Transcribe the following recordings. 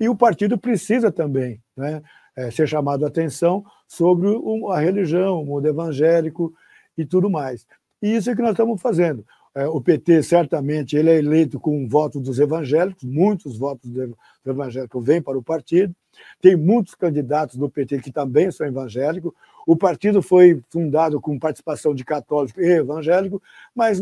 e o partido precisa também né, é, ser chamado a atenção sobre a religião, o mundo evangélico e tudo mais. E isso é que nós estamos fazendo. É, o PT, certamente, ele é eleito com o voto dos evangélicos, muitos votos do evangélico vêm para o partido. Tem muitos candidatos do PT que também são evangélicos. O partido foi fundado com participação de católico e evangélico, mas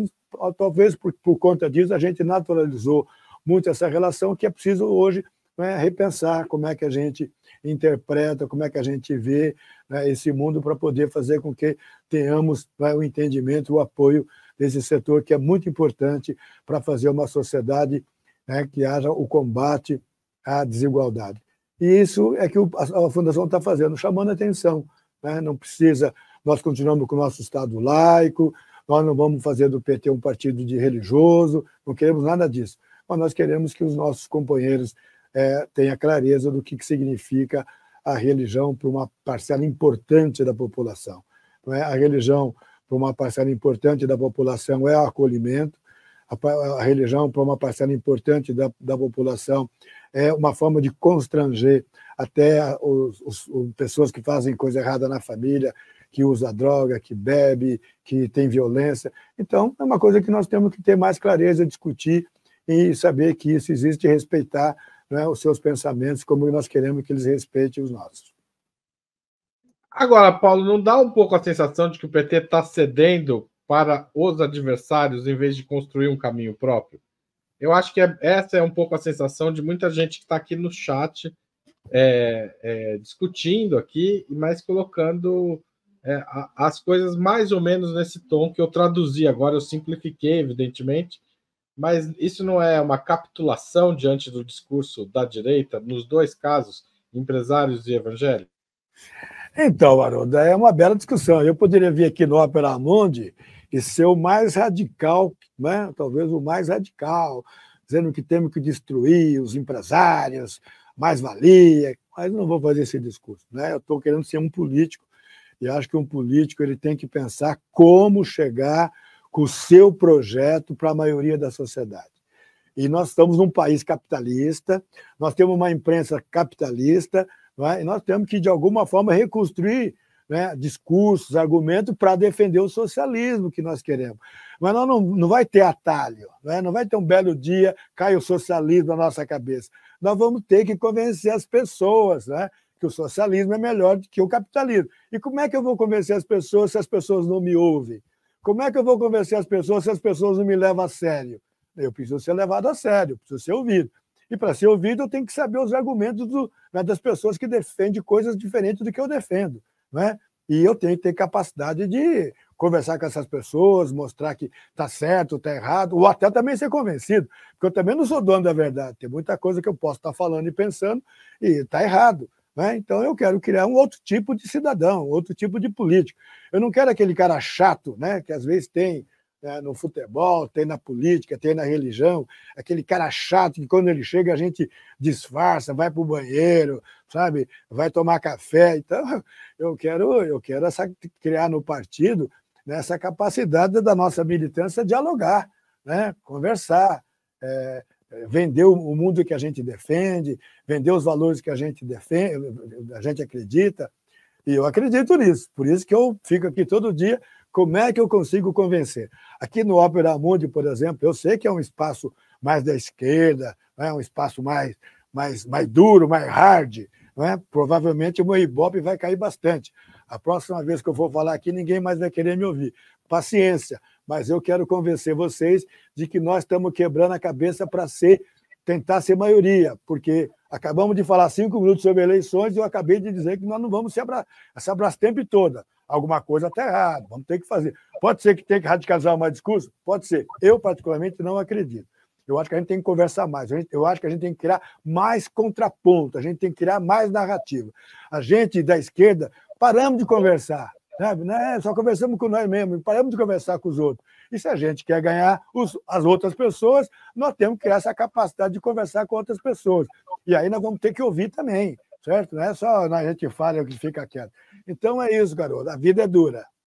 talvez por, por conta disso a gente naturalizou muito essa relação que é preciso hoje né, repensar como é que a gente interpreta, como é que a gente vê né, esse mundo para poder fazer com que tenhamos né, o entendimento, o apoio desse setor que é muito importante para fazer uma sociedade né, que haja o combate à desigualdade. E isso é que a Fundação está fazendo, chamando atenção. Né? Não precisa, nós continuamos com o nosso Estado laico, nós não vamos fazer do PT um partido de religioso, não queremos nada disso. Mas nós queremos que os nossos companheiros é, tenha clareza do que, que significa a religião para uma parcela importante da população. Não é? A religião para uma parcela importante da população é o acolhimento, a, a religião para uma parcela importante da, da população é uma forma de constranger até os, os, os, pessoas que fazem coisa errada na família, que usa droga, que bebe, que tem violência. Então, é uma coisa que nós temos que ter mais clareza, discutir e saber que isso existe e respeitar né, os seus pensamentos, como nós queremos que eles respeitem os nossos. Agora, Paulo, não dá um pouco a sensação de que o PT está cedendo para os adversários em vez de construir um caminho próprio? Eu acho que é, essa é um pouco a sensação de muita gente que está aqui no chat é, é, discutindo aqui, mas colocando é, as coisas mais ou menos nesse tom que eu traduzi agora, eu simplifiquei, evidentemente, mas isso não é uma capitulação diante do discurso da direita, nos dois casos, empresários e evangélicos? Então, Haroldo, é uma bela discussão. Eu poderia vir aqui no Opera Mundi e ser o mais radical, né? talvez o mais radical, dizendo que temos que destruir os empresários, mais-valia, mas não vou fazer esse discurso. Né? Eu estou querendo ser um político e acho que um político ele tem que pensar como chegar com o seu projeto para a maioria da sociedade. E nós estamos num país capitalista, nós temos uma imprensa capitalista, é? e nós temos que, de alguma forma, reconstruir né, discursos, argumentos para defender o socialismo que nós queremos. Mas nós não, não vai ter atalho, não, é? não vai ter um belo dia, cai o socialismo na nossa cabeça. Nós vamos ter que convencer as pessoas né, que o socialismo é melhor do que o capitalismo. E como é que eu vou convencer as pessoas se as pessoas não me ouvem? Como é que eu vou convencer as pessoas se as pessoas não me levam a sério? Eu preciso ser levado a sério, preciso ser ouvido. E para ser ouvido, eu tenho que saber os argumentos do, né, das pessoas que defendem coisas diferentes do que eu defendo. Né? E eu tenho que ter capacidade de conversar com essas pessoas, mostrar que está certo, está errado, ou até também ser convencido, porque eu também não sou dono da verdade. Tem muita coisa que eu posso estar tá falando e pensando e está errado. Né? Então eu quero criar um outro tipo de cidadão, outro tipo de político. Eu não quero aquele cara chato, né? que às vezes tem né, no futebol, tem na política, tem na religião, aquele cara chato que quando ele chega a gente disfarça, vai para o banheiro, sabe, vai tomar café. Então eu quero, eu quero essa, criar no partido né, essa capacidade da nossa militância dialogar, né, conversar. É, é, vendeu o mundo que a gente defende, vendeu os valores que a gente defende, a gente acredita, e eu acredito nisso. Por isso que eu fico aqui todo dia, como é que eu consigo convencer? Aqui no Ópera Mundi, por exemplo, eu sei que é um espaço mais da esquerda, é um espaço mais, mais, mais duro, mais hard, não é? provavelmente o meu Ibope vai cair bastante. A próxima vez que eu for falar aqui, ninguém mais vai querer me ouvir. Paciência, mas eu quero convencer vocês de que nós estamos quebrando a cabeça para ser tentar ser maioria, porque acabamos de falar cinco minutos sobre eleições e eu acabei de dizer que nós não vamos se, abra o tempo todo. Alguma coisa está errada, vamos ter que fazer. Pode ser que tenha que radicalizar mais discurso? Pode ser. Eu, particularmente, não acredito. Eu acho que a gente tem que conversar mais. Eu acho que a gente tem que criar mais contraponto, a gente tem que criar mais narrativa. A gente da esquerda Paramos de conversar, sabe? Né? Só conversamos com nós mesmos, paramos de conversar com os outros. E se a gente quer ganhar os, as outras pessoas, nós temos que criar essa capacidade de conversar com outras pessoas. E aí nós vamos ter que ouvir também, certo? Não é só a gente fala e que fica quieto. Então é isso, garoto. A vida é dura.